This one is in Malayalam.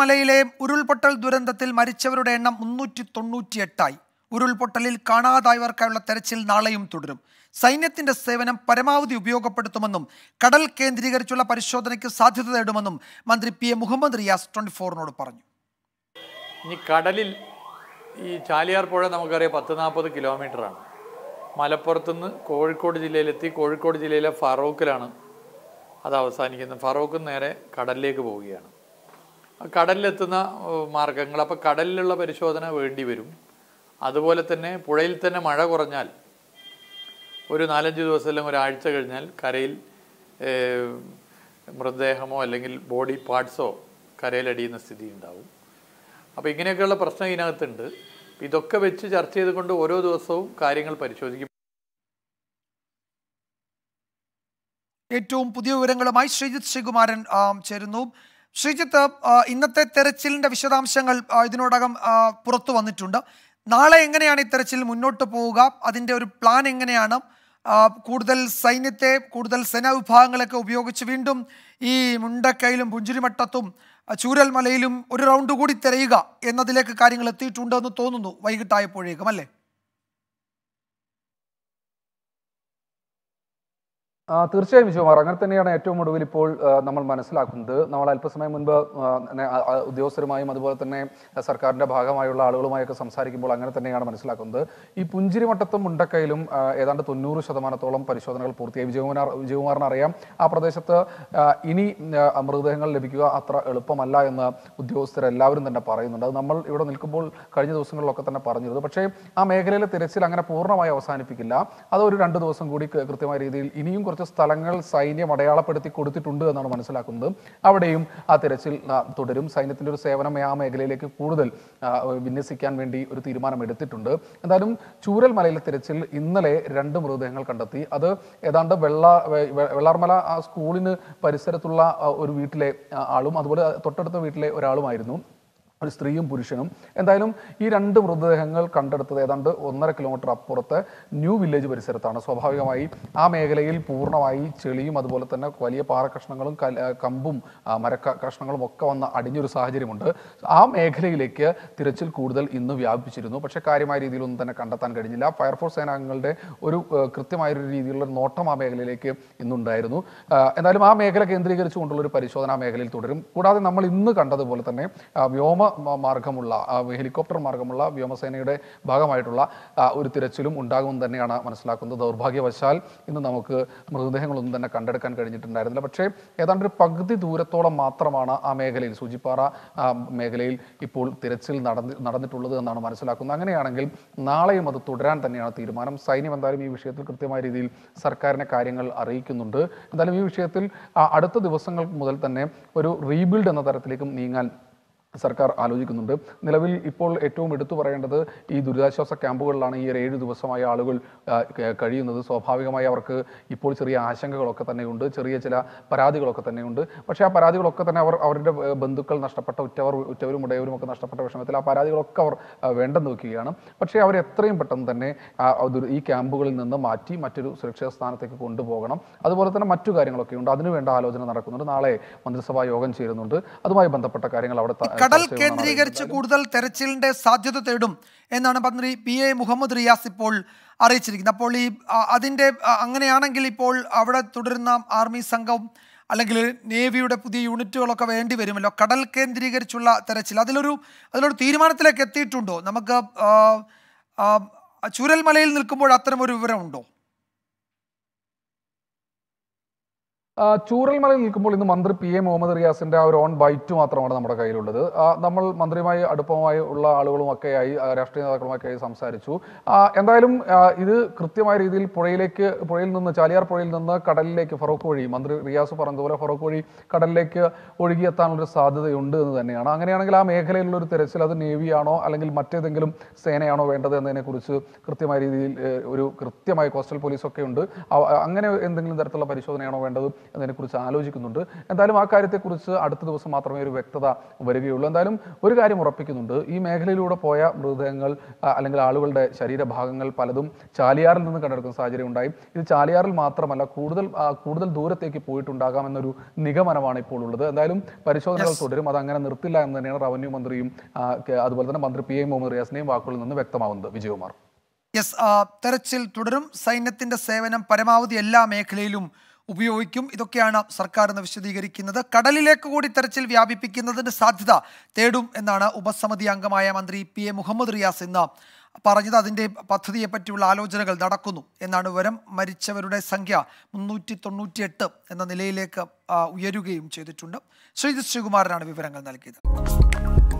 മലയിലെ ഉരുൾപൊട്ടൽ ദുരന്തത്തിൽ മരിച്ചവരുടെ എണ്ണം മുന്നൂറ്റി എട്ടായി ഉരുൾപൊട്ടലിൽ കാണാതായവർക്കായുള്ള തെരച്ചിൽ നാളെയും തുടരും സൈന്യത്തിന്റെ സേവനം പരമാവധി ഉപയോഗപ്പെടുത്തുമെന്നും കടൽ കേന്ദ്രീകരിച്ചുള്ള പരിശോധനയ്ക്ക് സാധ്യത തേടുമെന്നും മന്ത്രി P A Muhammad Riyas twenty ഫോറിനോട് പറഞ്ഞു ഇനി കടലിൽ ഈ ചാലിയാർ പുഴ നമുക്കറിയാം പത്ത് നാൽപ്പത് കിലോമീറ്ററാണ് മലപ്പുറത്തുനിന്ന് കോഴിക്കോട് ജില്ലയിലെത്തി കോഴിക്കോട് ജില്ലയിലെ ഫറോക്കിലാണ് അത് അവസാനിക്കുന്നത് ഫറോക്കും നേരെ കടലിലേക്ക് പോവുകയാണ് കടലിലെത്തുന്ന മാർഗങ്ങൾ അപ്പോൾ കടലിലുള്ള പരിശോധന വേണ്ടി വരും അതുപോലെ തന്നെ പുഴയിൽ തന്നെ മഴ കുറഞ്ഞാൽ ഒരു നാലഞ്ച് ദിവസം അല്ലെങ്കിൽ ഒരാഴ്ച കഴിഞ്ഞാൽ കരയിൽ മൃതദേഹമോ അല്ലെങ്കിൽ ബോഡി പാർട്സോ കരയിലടിയുന്ന സ്ഥിതി ഉണ്ടാവും അപ്പോൾ ഇങ്ങനെയൊക്കെയുള്ള പ്രശ്നം ഇതിനകത്തുണ്ട് ഇതൊക്കെ വെച്ച് ചർച്ച ചെയ്തുകൊണ്ട് ഓരോ ദിവസവും കാര്യങ്ങൾ പരിശോധിക്കും ഏറ്റവും പുതിയ വിവരങ്ങളുമായി ശ്രീജിത് ശ്രീകുമാരൻ ചേരുന്നു ശ്രീജിത്ത് ഇന്നത്തെ തെരച്ചിലിൻ്റെ വിശദാംശങ്ങൾ ഇതിനോടകം പുറത്തു വന്നിട്ടുണ്ട് നാളെ എങ്ങനെയാണ് ഈ തെരച്ചിൽ മുന്നോട്ട് പോവുക അതിൻ്റെ ഒരു പ്ലാൻ എങ്ങനെയാണ് കൂടുതൽ സൈന്യത്തെ കൂടുതൽ സേനാ വിഭാഗങ്ങളൊക്കെ ഉപയോഗിച്ച് വീണ്ടും ഈ മുണ്ടക്കയിലും പുഞ്ചിരിമട്ടത്തും ചൂരൽമലയിലും ഒരു റൗണ്ട് കൂടി തിരയുക എന്നതിലേക്ക് കാര്യങ്ങൾ എത്തിയിട്ടുണ്ട് എന്ന് തോന്നുന്നു വൈകിട്ടായപ്പോഴേക്കും അല്ലേ തീർച്ചയായും ശിവമാർ അങ്ങനെ തന്നെയാണ് ഏറ്റവും ഒടുവിൽ ഇപ്പോൾ നമ്മൾ മനസ്സിലാക്കുന്നത് നമ്മൾ അല്പസമയം മുൻപ് ഉദ്യോഗസ്ഥരുമായും അതുപോലെ തന്നെ സർക്കാരിന്റെ ഭാഗമായുള്ള ആളുകളുമായൊക്കെ സംസാരിക്കുമ്പോൾ അങ്ങനെ തന്നെയാണ് മനസ്സിലാക്കുന്നത് ഈ പുഞ്ചിരിമട്ടത്തും മുണ്ടക്കയിലും ഏതാണ്ട് തൊണ്ണൂറ് ശതമാനത്തോളം പരിശോധനകൾ പൂർത്തിയായി വിജയകുമാർ വിജയകുമാറിനറിയാം അറിയാം ആ പ്രദേശത്ത് ഇനി മൃതദേഹങ്ങൾ ലഭിക്കുക അത്ര എളുപ്പമല്ല എന്ന് ഉദ്യോഗസ്ഥരെല്ലാവരും തന്നെ പറയുന്നുണ്ട് അത് നമ്മൾ ഇവിടെ നിൽക്കുമ്പോൾ കഴിഞ്ഞ ദിവസങ്ങളിലൊക്കെ തന്നെ പറഞ്ഞിരുന്നു പക്ഷേ ആ മേഖലയിലെ തിരച്ചിൽ അങ്ങനെ പൂർണ്ണമായി അവസാനിപ്പിക്കില്ല അത് ഒരു രണ്ട് ദിവസം കൂടി കൃത്യമായ രീതിയിൽ ഇനിയും കുറച്ച് സ്ഥലങ്ങൾ സൈന്യം അടയാളപ്പെടുത്തി കൊടുത്തിട്ടുണ്ട് എന്നാണ് മനസ്സിലാക്കുന്നത് അവിടെയും ആ തിരച്ചിൽ തുടരും സൈന്യത്തിൻ്റെ ഒരു സേവനം ആ മേഖലയിലേക്ക് കൂടുതൽ വിന്യസിക്കാൻ വേണ്ടി ഒരു തീരുമാനം എടുത്തിട്ടുണ്ട് എന്തായാലും ചൂരൽ മലയിലെ തിരച്ചിൽ ഇന്നലെ രണ്ട് മൃതദേഹങ്ങൾ കണ്ടെത്തി അത് ഏതാണ്ട് വെള്ള വെള്ളാർമല സ്കൂളിന് പരിസരത്തുള്ള ഒരു വീട്ടിലെ ആളും അതുപോലെ തൊട്ടടുത്ത വീട്ടിലെ ഒരാളുമായിരുന്നു ഒരു സ്ത്രീയും പുരുഷനും എന്തായാലും ഈ രണ്ട് മൃതദേഹങ്ങൾ കണ്ടെടുത്തത് ഏതാണ്ട് ഒന്നര കിലോമീറ്റർ അപ്പുറത്ത് ന്യൂ വില്ലേജ് പരിസരത്താണ് സ്വാഭാവികമായി ആ മേഖലയിൽ പൂർണ്ണമായി ചെളിയും അതുപോലെ തന്നെ വലിയ പാറക്കഷ്ണങ്ങളും കമ്പും മരക്ക കഷ്ണങ്ങളും ഒക്കെ വന്ന് അടിഞ്ഞൊരു സാഹചര്യമുണ്ട് ആ മേഖലയിലേക്ക് തിരച്ചിൽ കൂടുതൽ ഇന്ന് വ്യാപിച്ചിരുന്നു പക്ഷേ കാര്യമായ രീതിയിലൊന്നും തന്നെ കണ്ടെത്താൻ കഴിഞ്ഞില്ല ഫയർഫോഴ്സ് സേനാംഗങ്ങളുടെ ഒരു കൃത്യമായൊരു രീതിയിലുള്ള നോട്ടം ആ മേഖലയിലേക്ക് ഇന്നുണ്ടായിരുന്നു എന്തായാലും ആ മേഖല കേന്ദ്രീകരിച്ചുകൊണ്ടുള്ള ഒരു പരിശോധന ആ മേഖലയിൽ തുടരും കൂടാതെ നമ്മൾ ഇന്ന് കണ്ടതുപോലെ തന്നെ വ്യോമ മാർഗമുള്ള ഹെലികോപ്റ്റർ മാർഗമുള്ള വ്യോമസേനയുടെ ഭാഗമായിട്ടുള്ള ഒരു തിരച്ചിലും ഉണ്ടാകുമെന്ന് തന്നെയാണ് മനസ്സിലാക്കുന്നത് ദൗർഭാഗ്യവശാൽ ഇന്ന് നമുക്ക് മൃതദേഹങ്ങളൊന്നും തന്നെ കണ്ടെടുക്കാൻ കഴിഞ്ഞിട്ടുണ്ടായിരുന്നില്ല പക്ഷേ ഏതാണ്ട് ഒരു പകുതി ദൂരത്തോളം മാത്രമാണ് ആ മേഖലയിൽ സൂചിപ്പാറ മേഖലയിൽ ഇപ്പോൾ തിരച്ചിൽ നടന്ന് നടന്നിട്ടുള്ളത് എന്നാണ് മനസ്സിലാക്കുന്നത് അങ്ങനെയാണെങ്കിൽ നാളെയും അത് തുടരാൻ തന്നെയാണ് തീരുമാനം സൈന്യം എന്തായാലും ഈ വിഷയത്തിൽ കൃത്യമായ രീതിയിൽ സർക്കാരിനെ കാര്യങ്ങൾ അറിയിക്കുന്നുണ്ട് എന്തായാലും ഈ വിഷയത്തിൽ അടുത്ത ദിവസങ്ങൾ മുതൽ തന്നെ ഒരു റീബിൽഡ് എന്ന തരത്തിലേക്കും നീങ്ങാൻ സർക്കാർ ആലോചിക്കുന്നുണ്ട് നിലവിൽ ഇപ്പോൾ ഏറ്റവും എടുത്തു പറയേണ്ടത് ഈ ദുരിതാശ്വാസ ക്യാമ്പുകളിലാണ് ഈ ഒരു ഏഴ് ദിവസമായ ആളുകൾ കഴിയുന്നത് സ്വാഭാവികമായി അവർക്ക് ഇപ്പോൾ ചെറിയ ആശങ്കകളൊക്കെ തന്നെയുണ്ട് ചെറിയ ചില പരാതികളൊക്കെ തന്നെയുണ്ട് പക്ഷേ ആ പരാതികളൊക്കെ തന്നെ അവർ അവരുടെ ബന്ധുക്കൾ നഷ്ടപ്പെട്ട ഉറ്റവർ ഉറ്റവരും ഉടയവരും ഒക്കെ നഷ്ടപ്പെട്ട വിഷമത്തിൽ ആ പരാതികളൊക്കെ അവർ വേണ്ടെന്ന് നോക്കുകയാണ് പക്ഷേ അവർ എത്രയും പെട്ടെന്ന് തന്നെ ഈ ക്യാമ്പുകളിൽ നിന്ന് മാറ്റി മറ്റൊരു സുരക്ഷിത സ്ഥാനത്തേക്ക് കൊണ്ടുപോകണം അതുപോലെ തന്നെ മറ്റു കാര്യങ്ങളൊക്കെ ഉണ്ട് അതിനുവേണ്ട ആലോചന നടക്കുന്നുണ്ട് നാളെ മന്ത്രിസഭാ യോഗം ചേരുന്നുണ്ട് അതുമായി ബന്ധപ്പെട്ട കാര്യങ്ങൾ അവിടെ കടൽ കേന്ദ്രീകരിച്ച് കൂടുതൽ തെരച്ചിലിന്റെ സാധ്യത തേടും എന്നാണ് മന്ത്രി പി എ മുഹമ്മദ് റിയാസ് ഇപ്പോൾ അറിയിച്ചിരിക്കുന്നത് അപ്പോൾ ഈ അതിന്റെ അങ്ങനെയാണെങ്കിൽ ഇപ്പോൾ അവിടെ തുടരുന്ന ആർമി സംഘം അല്ലെങ്കിൽ നേവിയുടെ പുതിയ യൂണിറ്റുകളൊക്കെ വേണ്ടി വരുമല്ലോ കടൽ കേന്ദ്രീകരിച്ചുള്ള തെരച്ചിൽ അതിലൊരു അതിലൊരു തീരുമാനത്തിലേക്ക് എത്തിയിട്ടുണ്ടോ നമുക്ക് ചുരൽമലയിൽ നിൽക്കുമ്പോൾ ഒരു വിവരമുണ്ടോ മലയിൽ നിൽക്കുമ്പോൾ ഇന്ന് മന്ത്രി പി എ മുഹമ്മദ് റിയാസിന്റെ ആ ഒരു ഓൺ ബൈറ്റ് മാത്രമാണ് നമ്മുടെ കയ്യിലുള്ളത് നമ്മൾ മന്ത്രിയുമായി അടുപ്പമായി ഉള്ള ആയി രാഷ്ട്രീയ ആയി സംസാരിച്ചു എന്തായാലും ഇത് കൃത്യമായ രീതിയിൽ പുഴയിലേക്ക് പുഴയിൽ നിന്ന് ചാലിയാർ പുഴയിൽ നിന്ന് കടലിലേക്ക് ഫറോക്ക് വഴി മന്ത്രി റിയാസ് പറഞ്ഞതുപോലെ ഫറോക്ക് വഴി കടലിലേക്ക് ഒഴുകിയെത്താനുള്ളൊരു സാധ്യതയുണ്ട് എന്ന് തന്നെയാണ് അങ്ങനെയാണെങ്കിൽ ആ മേഖലയിലുള്ള ഒരു തിരച്ചിൽ അത് നേവിയാണോ അല്ലെങ്കിൽ മറ്റേതെങ്കിലും സേനയാണോ വേണ്ടത് എന്നതിനെക്കുറിച്ച് കൃത്യമായ രീതിയിൽ ഒരു കൃത്യമായ കോസ്റ്റൽ പോലീസൊക്കെ ഉണ്ട് അങ്ങനെ എന്തെങ്കിലും തരത്തിലുള്ള പരിശോധനയാണോ വേണ്ടത് എന്നതിനെക്കുറിച്ച് ആലോചിക്കുന്നുണ്ട് എന്തായാലും ആ കാര്യത്തെക്കുറിച്ച് അടുത്ത ദിവസം മാത്രമേ ഒരു വ്യക്തത വരികയുള്ളൂ എന്തായാലും ഒരു കാര്യം ഉറപ്പിക്കുന്നുണ്ട് ഈ മേഖലയിലൂടെ പോയ മൃതദേഹങ്ങൾ അല്ലെങ്കിൽ ആളുകളുടെ ശരീരഭാഗങ്ങൾ പലതും ചാലിയാറിൽ നിന്ന് കണ്ടെടുക്കുന്ന സാഹചര്യം ഉണ്ടായി ഇത് ചാലിയാറിൽ മാത്രമല്ല കൂടുതൽ കൂടുതൽ ദൂരത്തേക്ക് പോയിട്ടുണ്ടാകാമെന്നൊരു നിഗമനമാണ് ഇപ്പോൾ ഉള്ളത് എന്തായാലും പരിശോധനകൾ തുടരും അത് അങ്ങനെ നിർത്തില്ല എന്ന് തന്നെയാണ് റവന്യൂ മന്ത്രിയും അതുപോലെ തന്നെ മന്ത്രി പി എ മുഹമ്മദ് റിയാസിനെയും വാക്കുകളിൽ നിന്ന് വ്യക്തമാവുന്നത് വിജയകുമാർ യെസ് തെരച്ചിൽ തുടരും സൈന്യത്തിന്റെ സേവനം പരമാവധി എല്ലാ മേഖലയിലും ഉപയോഗിക്കും ഇതൊക്കെയാണ് സർക്കാർ ഇന്ന് വിശദീകരിക്കുന്നത് കടലിലേക്ക് കൂടി തെരച്ചിൽ വ്യാപിപ്പിക്കുന്നതിന്റെ സാധ്യത തേടും എന്നാണ് ഉപസമിതി അംഗമായ മന്ത്രി പി എ മുഹമ്മദ് റിയാസ് ഇന്ന് പറഞ്ഞത് അതിൻ്റെ പദ്ധതിയെപ്പറ്റിയുള്ള ആലോചനകൾ നടക്കുന്നു എന്നാണ് വിവരം മരിച്ചവരുടെ സംഖ്യ മുന്നൂറ്റി എട്ട് എന്ന നിലയിലേക്ക് ഉയരുകയും ചെയ്തിട്ടുണ്ട് ശ്രീജിത് ശ്രീകുമാരനാണ് വിവരങ്ങൾ നൽകിയത്